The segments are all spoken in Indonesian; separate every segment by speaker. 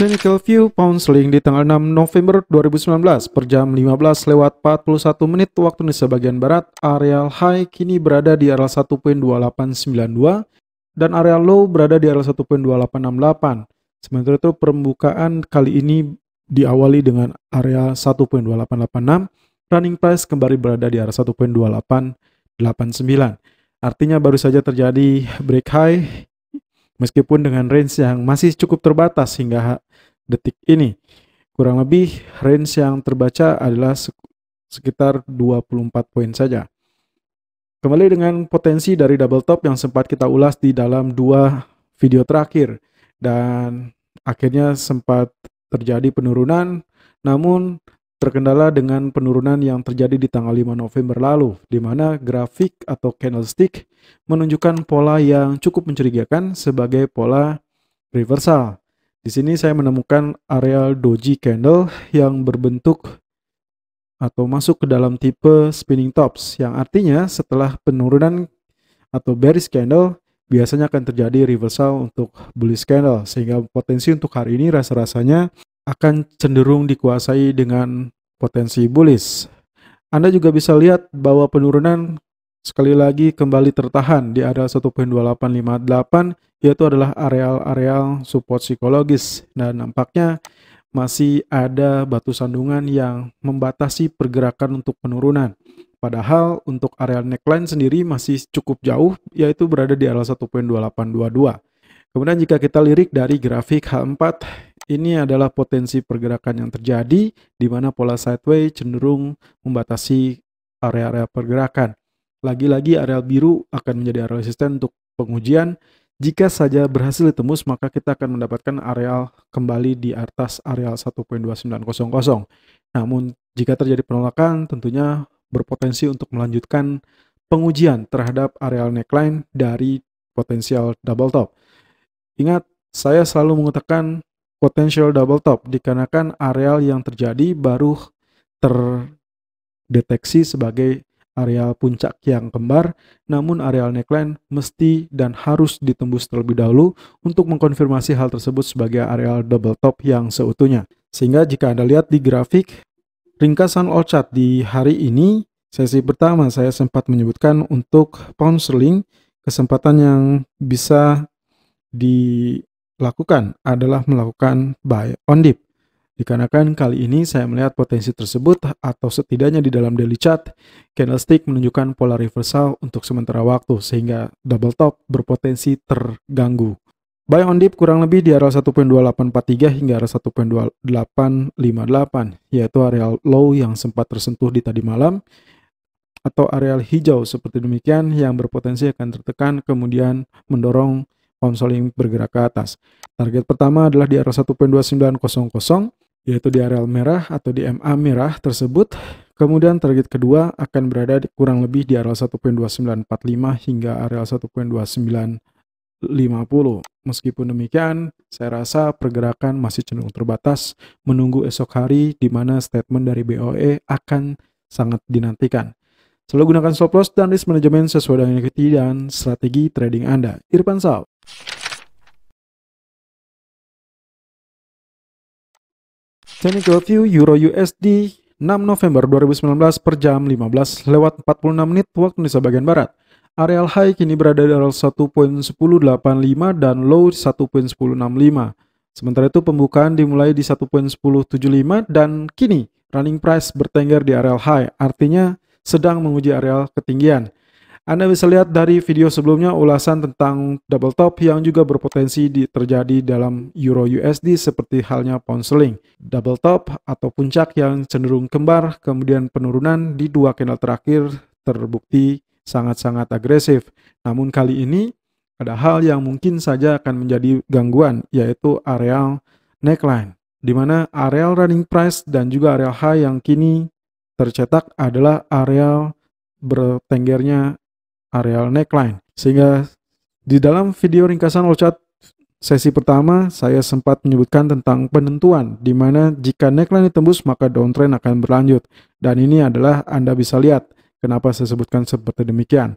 Speaker 1: Clinical View Counseling di tanggal 6 November 2019 per jam 15 lewat 41 menit waktu Indonesia bagian Barat, areal high kini berada di areal 1.2892 dan areal low berada di areal 1.2868. Sementara itu pembukaan kali ini diawali dengan area 1.2886, running price kembali berada di area 1.2889. Artinya baru saja terjadi break high meskipun dengan range yang masih cukup terbatas hingga detik ini. Kurang lebih range yang terbaca adalah sekitar 24 poin saja. Kembali dengan potensi dari double top yang sempat kita ulas di dalam dua video terakhir dan akhirnya sempat terjadi penurunan namun terkendala dengan penurunan yang terjadi di tanggal 5 November lalu, di mana grafik atau candlestick menunjukkan pola yang cukup mencurigakan sebagai pola reversal. Di sini saya menemukan areal doji candle yang berbentuk atau masuk ke dalam tipe spinning tops yang artinya setelah penurunan atau bearish candle biasanya akan terjadi reversal untuk bullish candle sehingga potensi untuk hari ini rasa-rasanya akan cenderung dikuasai dengan potensi bullish. Anda juga bisa lihat bahwa penurunan sekali lagi kembali tertahan di area 1.2858 yaitu adalah areal-areal support psikologis dan nampaknya masih ada batu sandungan yang membatasi pergerakan untuk penurunan. Padahal untuk areal neckline sendiri masih cukup jauh yaitu berada di area 1.2822. Kemudian jika kita lirik dari grafik H4 ini adalah potensi pergerakan yang terjadi di mana pola sideways cenderung membatasi area-area pergerakan. Lagi-lagi areal biru akan menjadi areal resisten untuk pengujian. Jika saja berhasil ditembus, maka kita akan mendapatkan areal kembali di atas areal 1.2900. Namun, jika terjadi penolakan, tentunya berpotensi untuk melanjutkan pengujian terhadap areal neckline dari potensial double top. Ingat, saya selalu mengatakan potensial double top dikarenakan areal yang terjadi baru terdeteksi sebagai areal puncak yang kembar, namun areal neckline mesti dan harus ditembus terlebih dahulu untuk mengkonfirmasi hal tersebut sebagai areal double top yang seutuhnya. Sehingga jika Anda lihat di grafik, ringkasan all chart di hari ini, sesi pertama saya sempat menyebutkan untuk pound sterling, kesempatan yang bisa dilakukan adalah melakukan buy on dip. Dikarenakan kali ini saya melihat potensi tersebut atau setidaknya di dalam daily chart, candlestick menunjukkan pola reversal untuk sementara waktu sehingga double top berpotensi terganggu. Buy on dip kurang lebih di area 1.2843 hingga area 1.2858 yaitu area low yang sempat tersentuh di tadi malam atau areal hijau seperti demikian yang berpotensi akan tertekan kemudian mendorong konsoling bergerak ke atas. Target pertama adalah di area 1.2900 yaitu di areal merah atau di MA merah tersebut. Kemudian target kedua akan berada di, kurang lebih di areal 1.2945 hingga areal 1.2950. Meskipun demikian, saya rasa pergerakan masih cenderung terbatas menunggu esok hari di mana statement dari BOE akan sangat dinantikan. Selalu gunakan stop loss dan risk manajemen sesuai dengan equity dan strategi trading Anda. Irfan Sao. Technical View Euro USD 6 November 2019 per jam 15 lewat 46 menit waktu Indonesia bagian Barat. Areal high kini berada di 1.1085 dan low 1.1065. Sementara itu pembukaan dimulai di 1.1075 dan kini running price bertengger di areal high, artinya sedang menguji areal ketinggian. Anda bisa lihat dari video sebelumnya ulasan tentang double top yang juga berpotensi terjadi dalam euro USD seperti halnya pound sterling. Double top atau puncak yang cenderung kembar kemudian penurunan di dua candle terakhir terbukti sangat-sangat agresif. Namun kali ini ada hal yang mungkin saja akan menjadi gangguan yaitu areal neckline di mana areal running price dan juga areal high yang kini tercetak adalah areal bertenggernya areal neckline. Sehingga di dalam video ringkasan locat sesi pertama, saya sempat menyebutkan tentang penentuan, di mana jika neckline ditembus maka downtrend akan berlanjut. Dan ini adalah Anda bisa lihat kenapa saya sebutkan seperti demikian.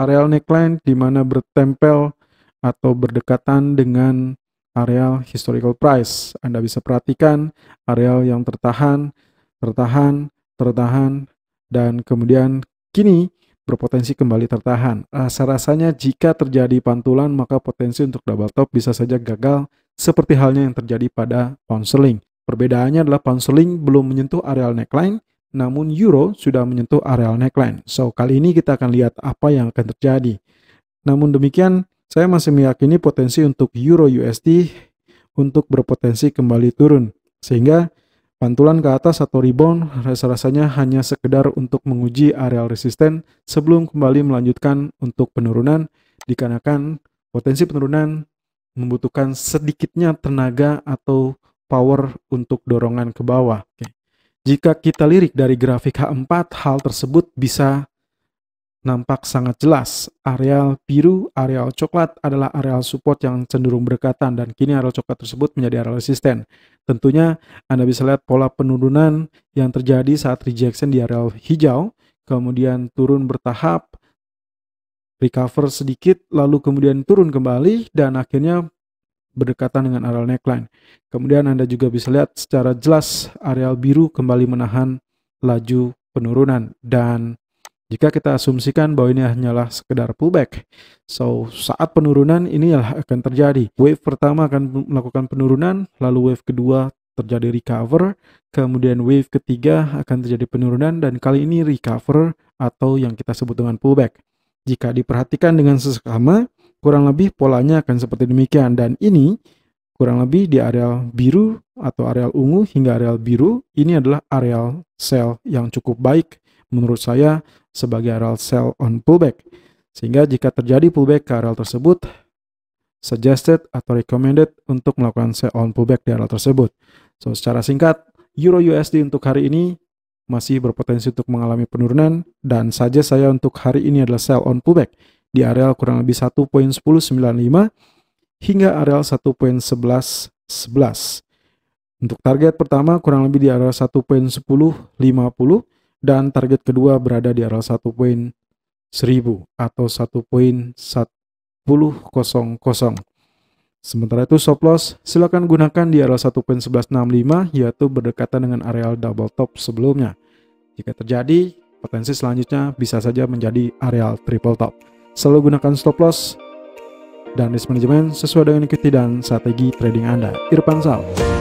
Speaker 1: Areal neckline di mana bertempel atau berdekatan dengan areal historical price. Anda bisa perhatikan areal yang tertahan, tertahan, tertahan, dan kemudian kini berpotensi kembali tertahan. Rasa-rasanya eh, jika terjadi pantulan maka potensi untuk double top bisa saja gagal seperti halnya yang terjadi pada pound sterling. Perbedaannya adalah pound sterling belum menyentuh areal neckline, namun euro sudah menyentuh areal neckline. So, kali ini kita akan lihat apa yang akan terjadi. Namun demikian, saya masih meyakini potensi untuk euro USD untuk berpotensi kembali turun. Sehingga Pantulan ke atas atau rebound rasa-rasanya hanya sekedar untuk menguji areal resisten sebelum kembali melanjutkan untuk penurunan dikarenakan potensi penurunan membutuhkan sedikitnya tenaga atau power untuk dorongan ke bawah. Jika kita lirik dari grafik H4, hal tersebut bisa nampak sangat jelas. Areal biru, areal coklat adalah areal support yang cenderung berdekatan dan kini areal coklat tersebut menjadi areal resisten. Tentunya Anda bisa lihat pola penurunan yang terjadi saat rejection di areal hijau, kemudian turun bertahap, recover sedikit, lalu kemudian turun kembali dan akhirnya berdekatan dengan areal neckline. Kemudian Anda juga bisa lihat secara jelas areal biru kembali menahan laju penurunan dan jika kita asumsikan bahwa ini hanyalah sekedar pullback, so saat penurunan ini akan terjadi. Wave pertama akan melakukan penurunan, lalu wave kedua terjadi recover, kemudian wave ketiga akan terjadi penurunan dan kali ini recover atau yang kita sebut dengan pullback. Jika diperhatikan dengan sesama, kurang lebih polanya akan seperti demikian dan ini kurang lebih di areal biru atau areal ungu hingga areal biru ini adalah areal sell yang cukup baik menurut saya sebagai RL sell on pullback. Sehingga jika terjadi pullback ke RL tersebut, suggested atau recommended untuk melakukan sell on pullback di RL tersebut. So, secara singkat, Euro USD untuk hari ini masih berpotensi untuk mengalami penurunan dan saja saya untuk hari ini adalah sell on pullback di areal kurang lebih 1.1095 hingga areal 1.1111. Untuk target pertama kurang lebih di area 1.1050 dan target kedua berada di arah 1 poin 1000 atau 1 poin kosong Sementara itu stop loss silakan gunakan di area 1.1165 yaitu berdekatan dengan areal double top sebelumnya. Jika terjadi, potensi selanjutnya bisa saja menjadi areal triple top. Selalu gunakan stop loss dan risk management sesuai dengan ikuti dan strategi trading Anda. Irfan Sal.